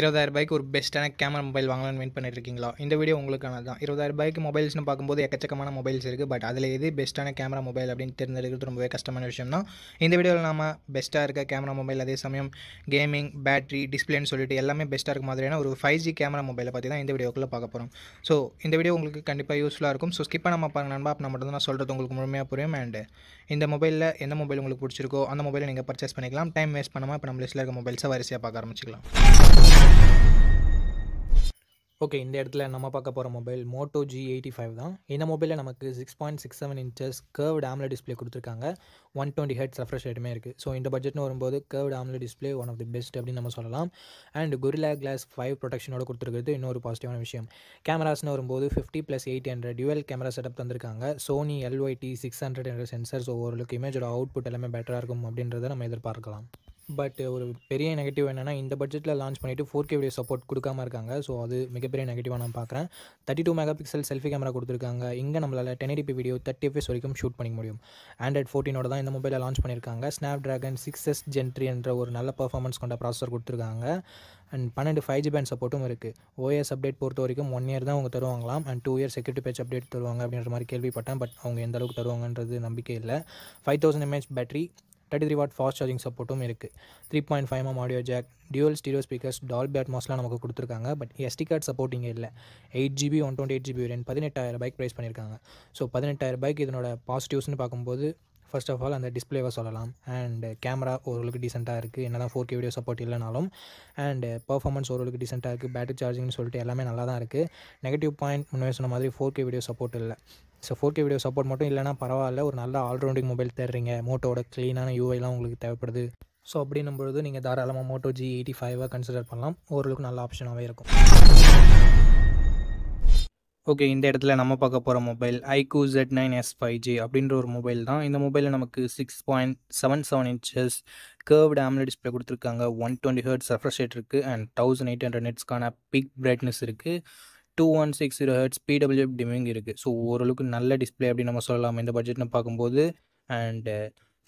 இருபதாயிரம் ரூபாய்க்கு ஒரு பெஸ்ட்டான கேமரா மொபைல் வாங்கலாம்னு வெயிட் பண்ணிட்டுருக்கீங்களா இந்த வீடியோ உங்களுக்கான தான் இருபதாயிரம் ரூபாய்க்கு மொபைல்ஸ்னு பார்க்கும்போது எக்கச்சக்கமான மொபைல்ஸ் இருக்குது பட் அதில் எது பெஸ்ட்டான கேமரா மொபைல் அப்படின்னு தேர்ந்தெடுக்கிறது ரொம்பவே கஷ்டமான விஷயம் தான் இந்த வீடியோவில் நம்ம பெஸ்ட்டாக இருக்க கேமரா மொபைல் அதே சமயம் கேமிங் பேட்டரி டிஸ்பிளேன்னு சொல்லிட்டு எல்லாமே பெஸ்ட்டாக இருக்க மாதிரியான ஒரு ஃபைவ் ஜி கேமரா மொபைலை பற்றி தான் இந்த வீடியோக்குள்ளே பார்க்க போகிறோம் ஸோ இந்த வீடியோ உங்களுக்கு கண்டிப்பாக யூஸ்ஃபுல்லாக இருக்கும் ஸோ ஸ்கிப்பாக நம்ம பாருங்க நண்பா அப்போ மட்டும் தான் சொல்கிறது உங்களுக்கு முழுமையாக புரியும் அண்ட் இந்த மொபைலில் எந்த மொபைல் உங்களுக்கு பிடிச்சிருக்கோ அந்த மொபைலை நீங்கள் பர்ச்சேஸ் பண்ணிக்கலாம் டைம் வேஸ்ட் பண்ணாமல் இப்போ நம்ம லிஸ்ட்டில் இருக்க மொபைல்ஸை வரிசையாக பார்க்க ஆரம்பிச்சிக்கலாம் ஓகே இந்த இடத்துல நம்ம பார்க்க போகிற mobile Moto G eighty five தான் இந்த மொபைலில் நமக்கு six point six seven inches curved AMOLED display கொடுத்துருக்காங்க ஒன் டுவெண்ட்டி ஹெட் ரெஃப்ரெஷ் ரேட்டுமே இருக்குது ஸோ இந்த பட்ஜெட்னு வரும்போது curved AMOLED display one of the best அப்படின்னு நம்ம சொல்லலாம் அண்ட் கொரிலா கிளாஸ் ஃபைவ் ப்ரொடெக்ஷனோட கொடுத்துருக்கிறது இன்னொரு பாசிட்டிவான விஷயம் கேமராஸ்னு வரும்போது fifty plus eight hundred dual camera setup தந்திருக்காங்க சோனி எல்ஒய்டி சிக்ஸ் ஹண்ட்ரட் என்ற சென்சர்ஸ் ஒவ்வொரு இமேஜோட அவுட்புட் எல்லாமே பெட்டராக இருக்கும் அப்படின்றத நம்ம எதிர்பார்க்கலாம் பட் uh, ஒரு பெரிய நெகட்டிவ் என்னென்னா இந்த பட்ஜெட்டில் லான்ச் பண்ணிவிட்டு ஃபோர் கே வீடியோ சப்போர்ட் கொடுக்காம இருக்காங்க ஸோ அது மிகப்பெரிய நெகட்டிவாக நான் பார்க்குறேன் thirty two mega pixel selfie camera கொடுத்துருக்காங்க இங்கே நம்மளால் ten eighty P video thirty FPS வரைக்கும் ஷூட் பண்ணிக்க முடியும் ஆண்ட்ராய்ட் ஃபோர்டீனோட தான் இந்த மொபைலில் லான்ச் பண்ணியிருக்காங்க Snapdragon six S gen three என்ற ஒரு நல்ல பர்ஃபார்மன்ஸ் கொண்ட ப்ராசஸர் கொடுத்துருக்காங்க அண்ட் பன்னெண்டு ஃபைவ் ஜி பேண்ட் சப்போர்ட்டும் இருக்குது ஓஎஸ் அப்டேட் பொறுத்த வரைக்கும் ஒன் இயர் தான் அவங்க தருவாங்களாம் and two year security patch update தருவாங்க அப்படின்ற மாதிரி கேள்விப்பட்டேன் பட் அவங்க எந்த அளவுக்கு தருவாங்கன்றது நம்பிக்கை இல்லை five thousand mAh battery thirty three watt fast charging சப்போர்ட்டும் இருக்குது three point five M audio jack dual stereo speakers Dolby அட்மாஸ்லாம் நமக்கு கொடுத்துருக்காங்க பட் எஸ்டி கார்டு சப்போர்ட்டிங் இல்லை eight GB one twenty eight GB variant பதினெட்டாயிரம் பைக் ப்ரைஸ் பண்ணியிருக்காங்க so பதினெட்டாயிரம் பைக் இதனோட பாசிட்டிவ்ஸ்னு பார்க்கும்போது ஃபர்ஸ்ட் ஆஃப் ஆல் அந்த டிஸ்பிளேவை சொல்லலாம் அண்ட் கேமரா ஓரளவுக்கு டீசெண்டாக இருக்குது என்ன தான் ஃபோர் கே வீடியோ சப்போர்ட் இல்லைனாலும் அண்ட் பர்ஃபார்மன்ஸ் ஓரளவுக்கு டீசெண்டாக இருக்குது பேட்டரி சார்ஜிங்னு சொல்லிட்டு எல்லாமே நல்லா தான் இருக்குது நெகட்டிவ் பாயிண்ட் முன்னே சொன்ன மாதிரி ஃபோர் கே வீடியோ சப்போர்ட் இல்லை so four K video support மட்டும் இல்லைனா பரவாயில்ல ஒரு நல்ல ஆல்ரவுண்டிங் மொபைல் தருறீங்க மோட்டோட க்ளீனான யூஐலாம் உங்களுக்கு தேவைப்படுது ஸோ அப்படின்னும்போது நீங்கள் தாராளமாக மோட்டோ ஜி எயிட்டி ஃபைவாக கன்சிடர் பண்ணலாம் ஓரளவுக்கு நல்ல ஆப்ஷனாகவே இருக்கும் ஓகே இந்த இடத்துல நம்ம பார்க்க போகிற mobile iQOO Z nine S five G அப்படின்ற ஒரு மொபைல் தான் இந்த மொபைலில் நமக்கு six point seven seven inches curved AMOLED display கொடுத்துருக்காங்க one twenty hertz refresh rate இருக்குது அண்ட் தௌசண்ட் எயிட் ஹண்ட்ரட் நெட்ஸ்க்கான பிக் பிரைட்னஸ் இருக்குது two one six zero hertz PWM dimming இருக்குது ஸோ ஓரளவுக்கு நல்ல டிஸ்பிளே அப்படின்னு நம்ம சொல்லலாம் இந்த பட்ஜெட்னு பார்க்கும்போது அண்டு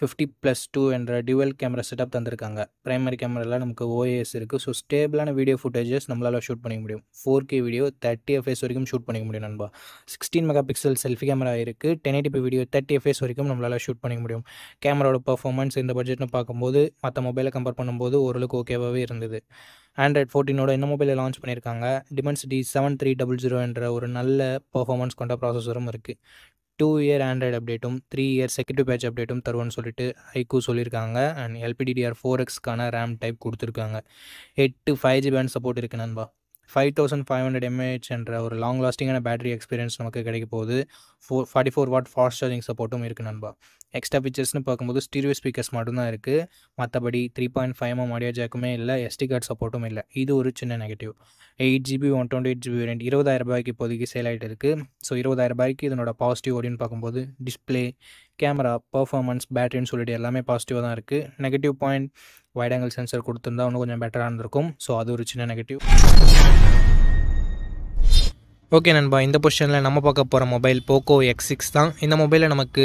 ஃபிஃப்டி ப்ளஸ் டூ என்ற டியூவல் கேமரா செட்டப் தந்திருக்காங்க ப்ரைமரி கேமராவில் நமக்கு ஓஏஎஸ் இருக்குது ஸோ ஸ்டேபிளான வீடியோ ஃபுட்டேஜஸ் நம்மளால் ஷூட் பண்ணிக்க முடியும் four K video thirty FPS வரைக்கும் ஷூட் பண்ணிக்க முடியும் நண்பா sixteen mega pixel selfie camera இருக்குது ten eighty video thirty FPS வரைக்கும் நம்மளால் ஷூட் பண்ணிக்க முடியும் கேமராவோட பர்ஃபார்மன்ஸ் இந்த பட்ஜெட்னு பார்க்கும்போது மற்ற மொபைலை கம்பேர் பண்ணும்போது ஓரளவுக்கு ஓகேவாகவே இருந்தது ஆண்ட்ராய்ட் ஃபோர்டீனோட என்ன மொபைலை லான்ச் பண்ணியிருக்காங்க Dimensity D seven three double zero என்ற ஒரு நல்ல பர்ஃபார்மன்ஸ் கொண்ட ப்ராசஸரும் இருக்குது டூ இயர் ஆண்ட்ராய்டு அப்டேட்டும் த்ரீ இயர் செக்யூரிட்டி பேட்ச் அப்டேட்டும் தருவோம்னு சொல்லிட்டு ஐக்கூ சொல்லியிருக்காங்க அண்ட் எல்பிடிடிஆர் ஃபோர் எக்ஸ்க்கான ரேம் டைப் கொடுத்துருக்காங்க எட்டு ஃபைவ் ஜி பேண்ட் சப்போர்ட் இருக்குது நண்பா five thousand five hundred mAh என்ற ஒரு லாங் லாஸ்டிங்கான பேட்டரி எக்ஸ்பீரியன்ஸ் நமக்கு கிடைக்க போகுது four forty four watt fast charging சப்போர்ட்டும் இருக்குது நண்பா எக்ஸ்ட்ரா பிக்சர்ஸ்னு பார்க்கும்போது ஸ்டீரியோ ஸ்பீக்கர்ஸ் மட்டும்தான் இருக்குது மற்றபடி three point five MM audio ஜாக்குமே இல்லை எஸ்டி கார்டு சப்போர்ட்டும் இல்லை இது ஒரு சின்ன negative eight GB one twenty eight GB variant இருபதாயிரம் ரூபாய்க்கு இப்போதைக்கு சேல் ஆகிட்டு இருக்குது ஸோ இருபதாயிரம் ரூபாய்க்கு இதனோட பாசிட்டிவ் ஓடின்னு பார்க்கும்போது டிஸ்பிளே கேமரா பர்ஃபார்மன்ஸ் பேட்டரின்னு சொல்லிட்டு எல்லாமே பாசிட்டிவாக தான் இருக்குது negative point wide angle sensor கொடுத்துருந்தா இன்னும் கொஞ்சம் பெட்டராக இருந்திருக்கும் ஸோ அது ஒரு சின்ன நெகட்டிவ் ஓகே நண்பா இந்த பொசிஷனில் நம்ம பார்க்க போகிற மொபைல் போக்கோ எக்ஸ் சிக்ஸ் தான் இந்த மொபைலில் நமக்கு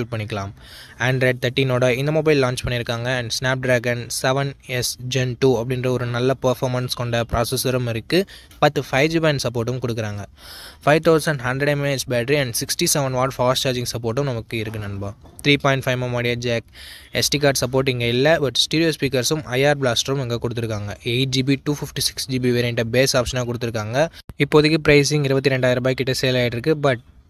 ஷூட் பண்ணிக்கலாம் ஆண்ட்ராய்ட் தேர்ட்டினோட இந்த மொபைல் லான்ச் பண்ணியிருக்காங்க and Snapdragon seven S gen two அப்படின்ற ஒரு நல்ல பர்ஃபார்மன்ஸ் கொண்ட ப்ராசஸரும் இருக்குது பத்து ஃபைவ் ஜி பேண்ட் சப்போர்ட்டும் கொடுக்குறாங்க five thousand hundred mAh battery and sixty seven watt fast charging சப்போர்ட்டும் நமக்கு இருக்குது நண்பா த்ரீ பாயிண்ட் ஃபைவ் மெமோடியா ஜாக் எஸ்டி கார்டு சப்போர்ட் இங்கே இல்லை பட் ஸ்டீரியோ ஸ்பீக்கர்ஸும் ஐஆர் பிளாஸ்டரும் இங்கே கொடுத்துருக்காங்க eight GB two fifty six GB வேரியண்ட்டை பேஸ் ஆப்ஷனாக கொடுத்துருக்காங்க இப்போதைக்கு ப்ரைஸிங் இருபத்தி ரெண்டாயிரம் ரூபாய் கிட்ட சேல் ஆகிட்டு பட்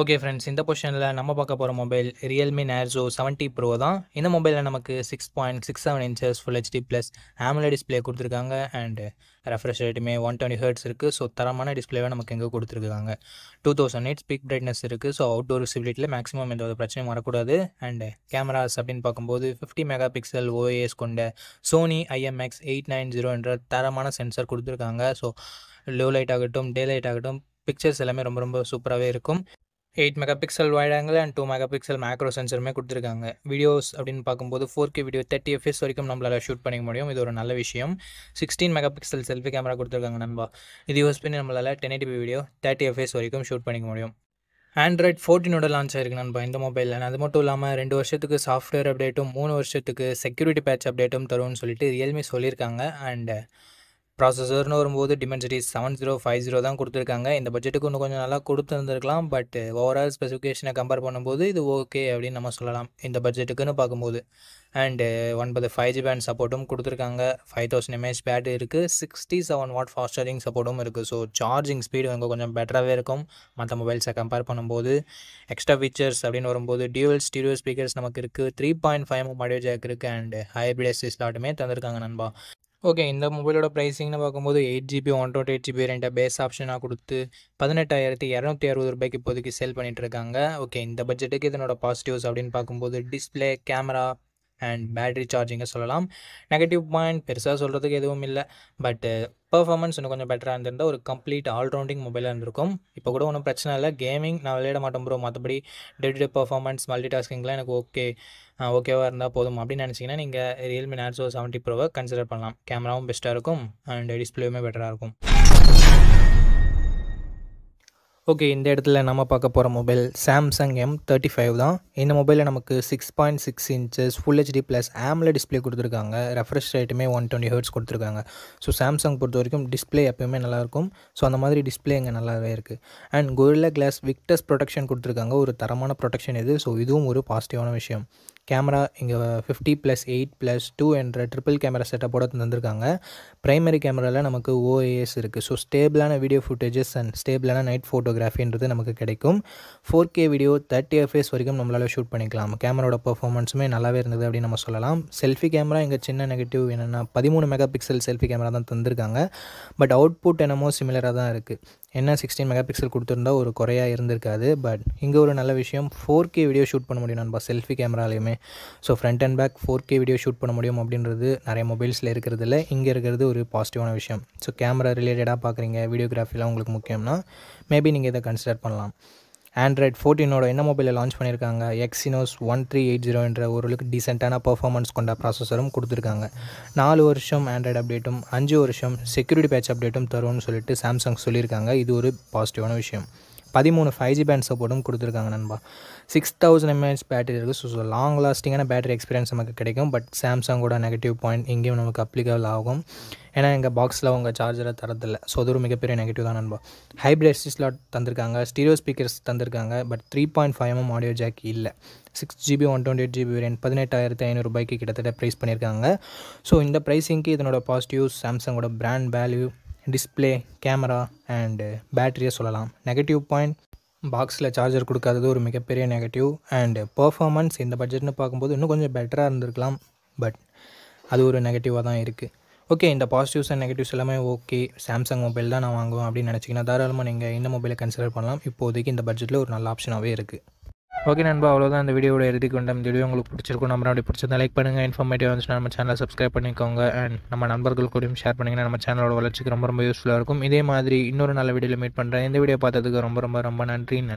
ஓகே ஃப்ரெண்ட்ஸ் இந்த பொசிஷனில் நம்ம பார்க்க போகிற mobile Realme Narzo seventy pro தான் இந்த மொபைலில் நமக்கு six point six seven inches full HD plus AMOLED display கொடுத்துருக்காங்க அண்ட் ரெஃப்ரெஷ் ரேட்டுமே ஒன் டுவெண்ட்டி ஹர்ட்ஸ் இருக்குது ஸோ தரமான டிஸ்பிளேவே நமக்கு எங்கே கொடுத்துருக்காங்க two thousand eight peak brightness இருக்குது ஸோ அவுட்டோர் விசிபிலிட்டியில் மேக்ஸிமம் எந்த ஒரு பிரச்சனையும் வரக்கூடாது அண்ட் கேமராஸ் அப்படின்னு பார்க்கும்போது ஃபிஃப்டி மெகா பிக்சல் ஓஏஎஸ் கொண்ட Sony IMX eight nine zero என்ற தரமான சென்சர் கொடுத்துருக்காங்க ஸோ லோ லைட் ஆகட்டும் டே லைட் ஆகட்டும் பிக்சர்ஸ் எல்லாமே ரொம்ப ரொம்ப சூப்பராகவே இருக்கும் eight mega pixel wide angle and two mega pixel macro சென்சருமே கொடுத்துருக்காங்க வீடியோஸ் அப்படின்னு பார்க்கும்போது four K video thirty FPS வரைக்கும் நம்மளால் ஷூட் பண்ணிக்க முடியும் இது ஒரு நல்ல விஷயம் sixteen mega pixel selfie camera கொடுத்துருக்காங்க நண்பா இது யூஸ் பண்ணி நம்மளால் ten eighty video thirty FPS வரைக்கும் ஷூட் பண்ணிக்க முடியும் ஆண்ட்ராய்ட் ஃபோர்டீனோட லான்ச் ஆயிருக்கு நண்பா இந்த மொபைலில் அது மட்டும் இல்லாமல் ரெண்டு வருஷத்துக்கு சாஃப்ட்வேர் அப்டேட்டும் மூணு வருஷத்துக்கு செக்யூரிட்டி பேட்ச் அப்டேட்டும் தரும்னு சொல்லிட்டு ரியல்மி சொல்லியிருக்காங்க அண்டு ப்ராசஸர்னு வரும்போது Dimensity seven zero five zero தான் கொடுத்துருக்காங்க இந்த பட்ஜெட்டுக்கு இன்னும் கொஞ்சம் நல்லா கொடுத்துருந்துருக்கலாம் பட் ஓவரால் ஸ்பெசிஃபிகேஷனை கம்பேர் பண்ணும்போது இது ஓகே அப்படின்னு நம்ம சொல்லலாம் இந்த பட்ஜெட்டுக்குன்னு பார்க்கும்போது அண்டு ஒன்பது ஃபைவ் ஜி பேண்ட் சப்போர்ட்டும் கொடுத்துருக்காங்க ஃபைவ் தௌசண்ட் எம்ஏஹெச் பேட்டரி இருக்குது sixty seven watt fast charging சப்போர்ட்டும் இருக்குது ஸோ சார்ஜிங் ஸ்பீடு இங்கே கொஞ்சம் பெட்டராகவே இருக்கும் மற்ற மொபைல்ஸை கம்பேர் பண்ணும்போது எக்ஸ்ட்ரா ஃபீச்சர்ஸ் அப்படின்னு வரும்போது டியூவல் ஸ்டீரியோ ஸ்பீக்கர்ஸ் நமக்கு இருக்குது three point five M jack இருக்குது அண்ட் ஹைபிரிட் ஸ்லாட்டுமே தந்திருக்காங்க நண்பா ஓகே இந்த மொபைலோட ப்ரைஸிங்னு பார்க்கும்போது eight GB one twenty eight GB ரெண்ட பேஸ் ஆப்ஷனாக கொடுத்து பதினெட்டாயிரத்தி இரநூத்தி அறுபது ரூபாய்க்கு இப்போதைக்கு சேல் இருக்காங்க ஓகே இந்த பட்ஜெட்டுக்கு இதனோட பாசிட்டிவ்ஸ் அப்படின்னு பார்க்கும்போது டிஸ்பிளே கேமரா அண்ட் பேட்ரி சார்ஜிங்கை சொல்லலாம் நெகட்டிவ் பாயிண்ட் பெருசாக சொல்கிறதுக்கு எதுவும் இல்லை பட்டு பர்ஃபார்மன்ஸ் இன்னும் கொஞ்சம் பெட்டராக இருந்திருந்தால் ஒரு கம்ப்ளீட் ஆல்ரவுண்டிங் மொபைலாக இருந்திருக்கும் இப்போ கூட ஒன்றும் பிரச்சனை இல்லை கேமிங் நான் விளையாட மாட்டேன் ப்ரோ மற்றபடி day to day performance multi டாஸ்கிங்லாம் எனக்கு ஓகே ஓகேவாக இருந்தால் போதும் அப்படின்னு நினச்சிங்கன்னா நீங்கள் ரியல்மி நேர்ஸோ செவன்ட்டி ப்ரோவை கன்சிடர் பண்ணலாம் கேமராவும் பெஸ்ட்டாக இருக்கும் அண்ட் டிஸ்பிளேயுமே பெட்டராக இருக்கும் ஓகே இந்த இடத்துல நம்ம பார்க்க போகிற mobile Samsung M thirty five தான் இந்த மொபைலில் நமக்கு six point six inches full HD plus AMOLED display கொடுத்துருக்காங்க ரெஃப்ரெஷ் ரேட்டுமே ஒன் டுவெண்ட்டி ஹர்ட்ஸ் கொடுத்துருக்காங்க ஸோ சாம்சங் பொறுத்த வரைக்கும் டிஸ்பிளே எப்போயுமே நல்லாயிருக்கும் ஸோ அந்த மாதிரி டிஸ்பிளே இங்கே நல்லாவே இருக்குது and Gorilla Glass Victus protection கொடுத்துருக்காங்க ஒரு தரமான ப்ரொடெக்ஷன் இது ஸோ இதுவும் ஒரு பாசிட்டிவான விஷயம் கேமரா இங்கே fifty plus eight plus two என்ற ட்ரிபிள் கேமரா செட்டப்போட தந்திருக்காங்க ப்ரைமரி கேமராவில் நமக்கு ஓஏஎஸ் இருக்குது ஸோ ஸ்டேபிளான வீடியோ ஃபுட்டேஜஸ் அண்ட் ஸ்டேபிளான நைட் ஃபோட்டோகிராஃபின்றது நமக்கு கிடைக்கும் four K video thirty FPS வரைக்கும் நம்மளால் ஷூட் பண்ணிக்கலாம் கேமராவோட பர்ஃபார்மன்ஸுமே நல்லாவே இருந்தது அப்படின்னு நம்ம சொல்லலாம் செல்ஃபி கேமரா இங்கே சின்ன நெகட்டிவ் என்னென்னா பதிமூணு மெகா பிக்சல் செல்ஃபி கேமரா தான் தந்திருக்காங்க பட் அவுட்புட் என்னமோ சிமிலராக தான் இருக்குது என்ன சிக்ஸ்டீன் மெகா பிக்சல் கொடுத்துருந்தா ஒரு குறையாக இருந்திருக்காது பட் இங்கே ஒரு நல்ல விஷயம் ஃபோர் கே வீடியோ ஷூட் பண்ண முடியும் நம்ம செல்ஃபி கேமராலையுமே so front and back four K video shoot பண்ண முடியும் அப்படின்றது நிறைய மொபைல்ஸில் இருக்கிறது இல்லை இங்கே இருக்கிறது ஒரு பாசிட்டிவான விஷயம் ஸோ கேமரா ரிலேட்டடாக பார்க்குறீங்க வீடியோகிராஃபிலாம் உங்களுக்கு முக்கியம்னா மேபி நீங்கள் இதை கன்சிடர் பண்ணலாம் ஆண்ட்ராய்ட் ஃபோர்டீனோட என்ன மொபைலில் லான்ச் பண்ணியிருக்காங்க Exynos one three eight zero என்ற ஓரளவுக்கு டீசெண்டான பர்ஃபார்மன்ஸ் கொண்ட ப்ராசஸரும் கொடுத்துருக்காங்க நாலு வருஷம் ஆண்ட்ராய்டு அப்டேட்டும் அஞ்சு வருஷம் செக்யூரிட்டி பேட்ச் அப்டேட்டும் தரும்னு சொல்லிட்டு சாம்சங் சொல்லியிருக்காங்க இது ஒரு பாசிட்டிவான விஷயம் பதிமூணு ஃபைவ் ஜி பேண்ட் சப்போர்ட்டும் கொடுத்துருக்காங்க நண்பா சிக்ஸ் தௌசண்ட் எம்ஏஹெச் பேட்டரி இருக்குது ஸோ லாங் லாஸ்டிங்கான பேட்டரி எக்ஸ்பீரியன்ஸ் நமக்கு கிடைக்கும் பட் சாம்சங்கோட நெகட்டிவ் பாயிண்ட் இங்கேயும் நமக்கு அப்ளிகபிள் ஆகும் ஏன்னா எங்கள் பாக்ஸில் உங்கள் சார்ஜரை தரதில்லை ஸோ அது ஒரு மிகப்பெரிய நெகட்டிவ் தான் நண்பா ஹைப்ரிட் ஸ்லாட் தந்திருக்காங்க ஸ்டீரியோ ஸ்பீக்கர்ஸ் தந்திருக்காங்க but three point five MM audio jack இல்லை six GB one twenty eight GB variant பதினெட்டாயிரத்து ஐநூறுபாய்க்கு கிட்டத்தட்ட ப்ரைஸ் பண்ணியிருக்காங்க ஸோ இந்த ப்ரைஸிங்க்கு இதனோட பாசிட்டிவ் சாம்சங்கோட brand value display camera and பேட்டரியை சொல்லலாம் நெகட்டிவ் பாயிண்ட் பாக்ஸில் சார்ஜர் கொடுக்காதது ஒரு மிகப்பெரிய நெகட்டிவ் அண்டு பர்ஃபாமன்ஸ் இந்த பட்ஜெட்னு பார்க்கும்போது இன்னும் கொஞ்சம் பெட்டராக இருந்திருக்கலாம் பட் அது ஒரு நெகட்டிவாக தான் இருக்குது ஓகே இந்த பாசிட்டிவ்ஸ் அண்ட் நெகட்டிவ்ஸ் எல்லாமே ஓகே சாம்சங் மொபைல் தான் நான் வாங்குவேன் அப்படின்னு நினச்சிங்கன்னா தாராளமாக நீங்கள் இந்த மொபைலை கன்சிடர் பண்ணலாம் இப்போதைக்கு இந்த பட்ஜெட்டில் ஒரு நல்ல ஆப்ஷனாகவே இருக்குது ஓகே நண்பா அவ்வளோதான் இந்த வீடியோட இறுதி இந்த வீடியோ உங்களுக்கு பிடிச்சிருக்கும் நம்ம அப்படி பிடிச்சிருந்தா லைக் பண்ணுங்கள் இன்ஃபார்மேட்டிவ் வந்துச்சுன்னா நம்ம சேனலை சப்ஸ்கிரைப் பண்ணிக்கோங்க அண்ட் நம்ம நண்பர்கள் கூடயும் ஷேர் பண்ணிங்கன்னா நம்ம சேனலோட வளர்ச்சிக்கு ரொம்ப ரொம்ப யூஸ்ஃபுல்லாக இருக்கும் இதே மாதிரி இன்னொரு நல்ல வீடியோவில் மீட் பண்ணுறேன் இந்த வீடியோ பார்த்ததுக்கு ரொம்ப ரொம்ப ரொம்ப நன்றி நன்றி